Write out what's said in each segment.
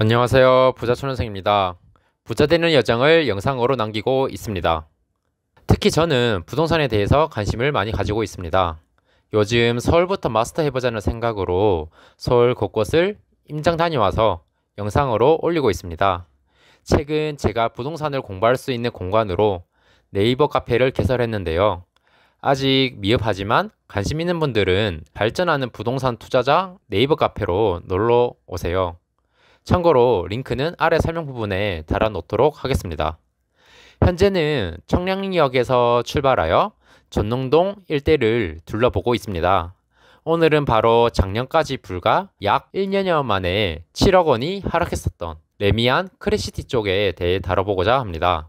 안녕하세요. 부자초년생입니다. 부자되는 여정을 영상으로 남기고 있습니다. 특히 저는 부동산에 대해서 관심을 많이 가지고 있습니다. 요즘 서울부터 마스터해보자는 생각으로 서울 곳곳을 임장 다녀와서 영상으로 올리고 있습니다. 최근 제가 부동산을 공부할 수 있는 공간으로 네이버 카페를 개설했는데요. 아직 미흡하지만 관심 있는 분들은 발전하는 부동산 투자자 네이버 카페로 놀러 오세요. 참고로 링크는 아래 설명 부분에 달아놓도록 하겠습니다. 현재는 청량리역에서 출발하여 전농동 일대를 둘러보고 있습니다. 오늘은 바로 작년까지 불과 약 1년여 만에 7억 원이 하락했었던 레미안 크래시티 쪽에 대해 다뤄보고자 합니다.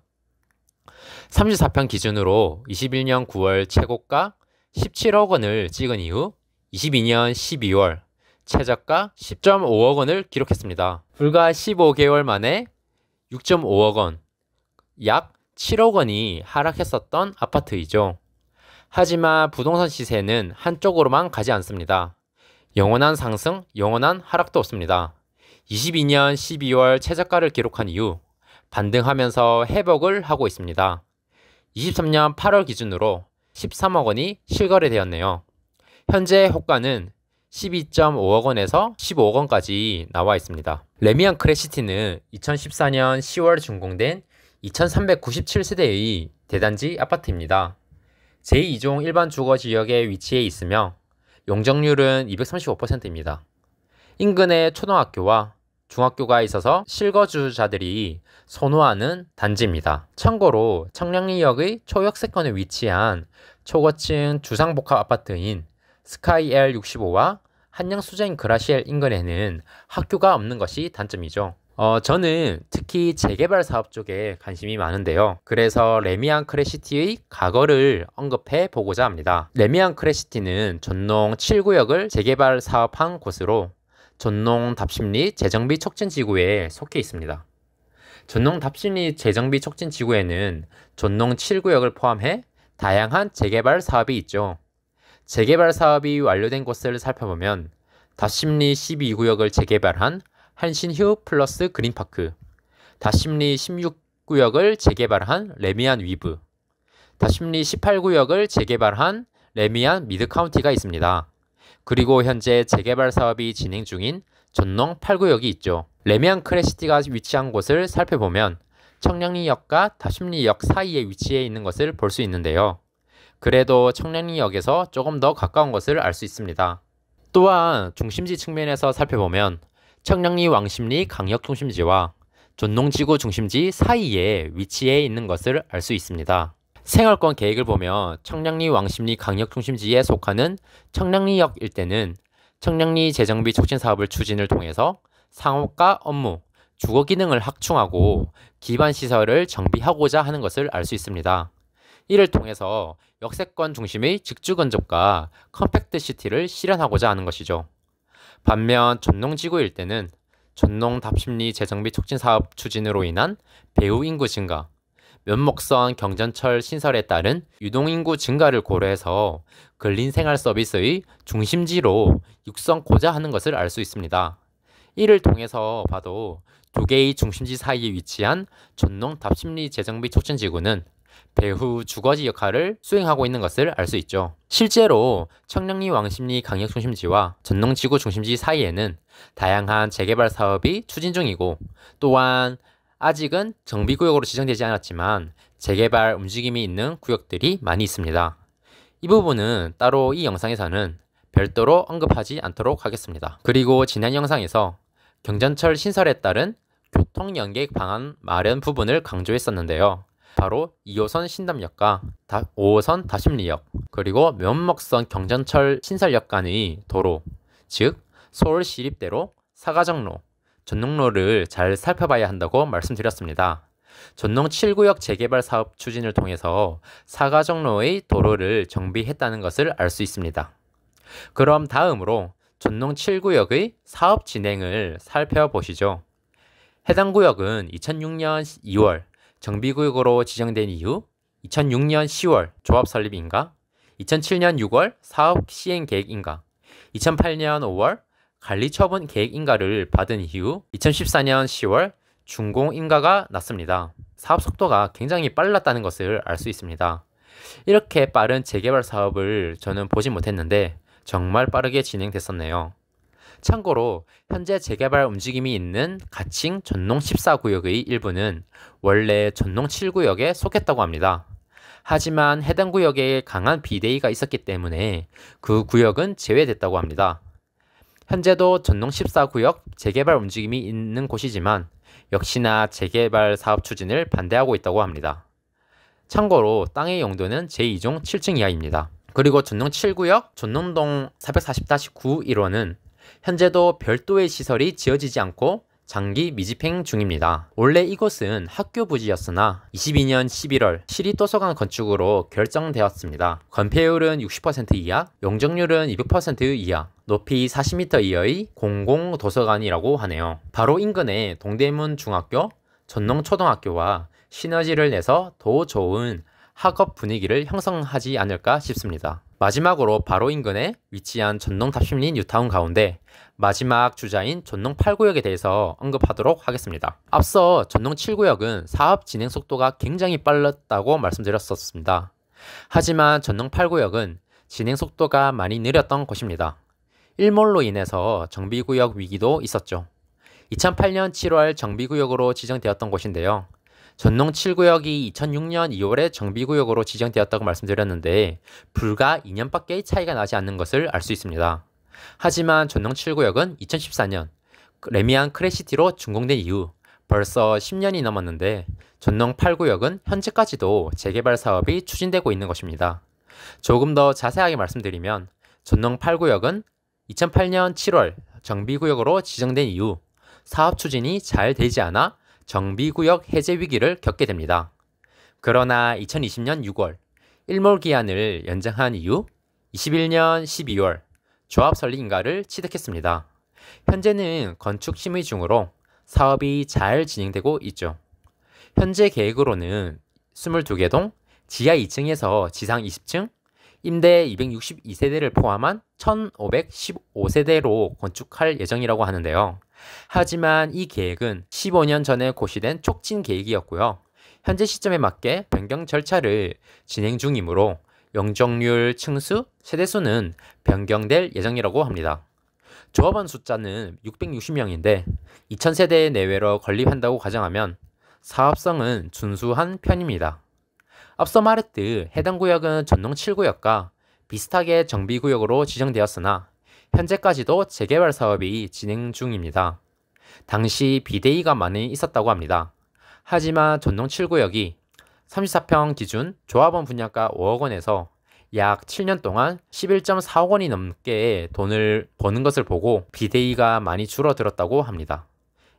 34편 기준으로 21년 9월 최고가 17억 원을 찍은 이후 22년 12월 최저가 10.5억 원을 기록했습니다. 불과 15개월 만에 6.5억 원, 약 7억 원이 하락했었던 아파트이죠. 하지만 부동산 시세는 한쪽으로만 가지 않습니다. 영원한 상승, 영원한 하락도 없습니다. 22년 12월 최저가를 기록한 이후 반등하면서 회복을 하고 있습니다. 23년 8월 기준으로 13억 원이 실거래되었네요. 현재 호가는 12.5억 원에서 15억 원까지 나와 있습니다. 레미안 크레시티는 2014년 10월 준공된 2397세대의 대단지 아파트입니다. 제2종 일반 주거 지역에 위치해 있으며 용적률은 235%입니다. 인근에 초등학교와 중학교가 있어서 실거주자들이 선호하는 단지입니다. 참고로 청량리역의 초역세권에 위치한 초고층 주상복합 아파트인 스카이 L65와 한양 수제인 그라시엘 인근에는 학교가 없는 것이 단점이죠. 어, 저는 특히 재개발 사업 쪽에 관심이 많은데요. 그래서 레미안 크래시티의 과거를 언급해 보고자 합니다. 레미안 크래시티는 전농 7구역을 재개발 사업한 곳으로 전농 답심리 재정비 촉진 지구에 속해 있습니다. 전농 답심리 재정비 촉진 지구에는 전농 7구역을 포함해 다양한 재개발 사업이 있죠. 재개발 사업이 완료된 곳을 살펴보면 다심리 12구역을 재개발한 한신휴 플러스 그린파크, 다심리 16구역을 재개발한 레미안 위브, 다심리 18구역을 재개발한 레미안 미드카운티가 있습니다. 그리고 현재 재개발 사업이 진행 중인 전농 8구역이 있죠. 레미안 크레시티가 위치한 곳을 살펴보면 청량리역과 다심리역 사이에 위치해 있는 것을 볼 수 있는데요. 그래도 청량리역에서 조금 더 가까운 것을 알 수 있습니다. 또한 중심지 측면에서 살펴보면 청량리 왕십리 강역 중심지와 존농지구 중심지 사이에 위치해 있는 것을 알 수 있습니다. 생활권 계획을 보면 청량리 왕십리 강역 중심지에 속하는 청량리역 일대는 청량리 재정비 촉진 사업을 추진을 통해서 상업과 업무, 주거 기능을 확충하고 기반 시설을 정비하고자 하는 것을 알 수 있습니다. 이를 통해서 역세권 중심의 직주 건접과 컴팩트 시티를 실현하고자 하는 것이죠. 반면 전농지구 일대는 전농답심리 재정비 촉진 사업 추진으로 인한 배우 인구 증가, 면목선 경전철 신설에 따른 유동인구 증가를 고려해서 근린생활 서비스의 중심지로 육성고자 하는 것을 알 수 있습니다. 이를 통해서 봐도 두 개의 중심지 사이에 위치한 전농 답심리 재정비 촉진지구는 배후 주거지 역할을 수행하고 있는 것을 알 수 있죠. 실제로 청량리 왕십리 강역 중심지와 전농지구 중심지 사이에는 다양한 재개발 사업이 추진 중이고 또한 아직은 정비구역으로 지정되지 않았지만 재개발 움직임이 있는 구역들이 많이 있습니다. 이 부분은 따로 이 영상에서는 별도로 언급하지 않도록 하겠습니다. 그리고 지난 영상에서 경전철 신설에 따른 교통연계 방안 마련 부분을 강조했었는데요. 바로 2호선 신담역과 5호선 다심리역 그리고 면목선 경전철 신설역 간의 도로 즉 서울 시립대로 사가정로 전농로를 잘 살펴봐야 한다고 말씀드렸습니다. 전농 7구역 재개발 사업 추진을 통해서 사가정로의 도로를 정비했다는 것을 알 수 있습니다. 그럼 다음으로 전농 7구역의 사업 진행을 살펴보시죠. 해당 구역은 2006년 2월 정비구역으로 지정된 이후 2006년 10월 조합 설립인가, 2007년 6월 사업 시행 계획인가, 2008년 5월 관리 처분 계획인가를 받은 이후 2014년 10월 준공인가가 났습니다. 사업 속도가 굉장히 빨랐다는 것을 알 수 있습니다. 이렇게 빠른 재개발 사업을 저는 보지 못했는데 정말 빠르게 진행됐었네요. 참고로 현재 재개발 움직임이 있는 가칭 전농 14구역의 일부는 원래 전농 7구역에 속했다고 합니다. 하지만 해당 구역에 강한 비대위가 있었기 때문에 그 구역은 제외됐다고 합니다. 현재도 전농 14구역 재개발 움직임이 있는 곳이지만 역시나 재개발 사업 추진을 반대하고 있다고 합니다. 참고로 땅의 용도는 제2종 7층 이하입니다. 그리고 전농 7구역 전농동 440-9 1호는 현재도 별도의 시설이 지어지지 않고 장기 미집행 중입니다. 원래 이곳은 학교 부지였으나 22년 11월 시립도서관 건축으로 결정되었습니다. 건폐율은 60% 이하, 용적률은 200% 이하, 높이 40m 이하의 공공도서관이라고 하네요. 바로 인근에 동대문 중학교, 전농초등학교와 시너지를 내서 더 좋은 학업 분위기를 형성하지 않을까 싶습니다. 마지막으로 바로 인근에 위치한 전농 탑십리 뉴타운 가운데 마지막 주자인 전농 8구역에 대해서 언급하도록 하겠습니다. 앞서 전농 7구역은 사업 진행 속도가 굉장히 빨랐다고 말씀드렸었습니다. 하지만 전농 8구역은 진행 속도가 많이 느렸던 곳입니다. 일몰로 인해서 정비구역 위기도 있었죠. 2008년 7월 정비구역으로 지정되었던 곳인데요. 전농 7구역이 2006년 2월에 정비구역으로 지정되었다고 말씀드렸는데 불과 2년밖에 차이가 나지 않는 것을 알 수 있습니다. 하지만 전농 7구역은 2014년 레미안 크래시티로 준공된 이후 벌써 10년이 넘었는데 전농 8구역은 현재까지도 재개발 사업이 추진되고 있는 것입니다. 조금 더 자세하게 말씀드리면 전농 8구역은 2008년 7월 정비구역으로 지정된 이후 사업 추진이 잘 되지 않아 정비구역 해제 위기를 겪게 됩니다. 그러나 2020년 6월 일몰 기한을 연장한 이후 21년 12월 조합 설립 인가를 취득했습니다. 현재는 건축 심의 중으로 사업이 잘 진행되고 있죠. 현재 계획으로는 22개 동 지하 2층에서 지상 20층 임대 262세대를 포함한 1515세대로 건축할 예정이라고 하는데요. 하지만 이 계획은 15년 전에 고시된 촉진 계획이었고요. 현재 시점에 맞게 변경 절차를 진행 중이므로 영적률 층수, 세대수는 변경될 예정이라고 합니다. 조합원 숫자는 660명인데 2000세대 내외로 건립한다고 가정하면 사업성은 준수한 편입니다. 앞서 말했듯 해당 구역은 전농 7구역과 비슷하게 정비구역으로 지정되었으나 현재까지도 재개발 사업이 진행 중입니다. 당시 비대위가 많이 있었다고 합니다. 하지만 전동 7구역이 34평 기준 조합원 분양가 5억 원에서 약 7년 동안 11.4억 원이 넘게 돈을 버는 것을 보고 비대위가 많이 줄어들었다고 합니다.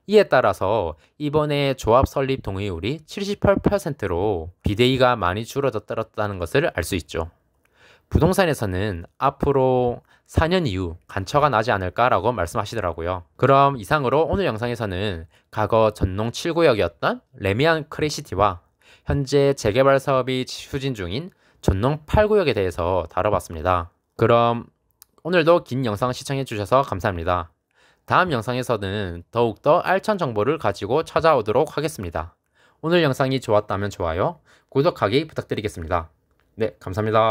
이에 따라서 이번에 조합 설립 동의율이 78%로 비대위가 많이 줄어들었다는 것을 알 수 있죠. 부동산에서는 앞으로 4년 이후 간처가 나지 않을까라고 말씀하시더라고요. 그럼 이상으로 오늘 영상에서는 과거 전농 7구역이었던 레미안 크레시티와 현재 재개발 사업이 추진 중인 전농 8구역에 대해서 다뤄봤습니다. 그럼 오늘도 긴 영상 시청해주셔서 감사합니다. 다음 영상에서는 더욱더 알찬 정보를 가지고 찾아오도록 하겠습니다. 오늘 영상이 좋았다면 좋아요, 구독하기 부탁드리겠습니다. 네, 감사합니다.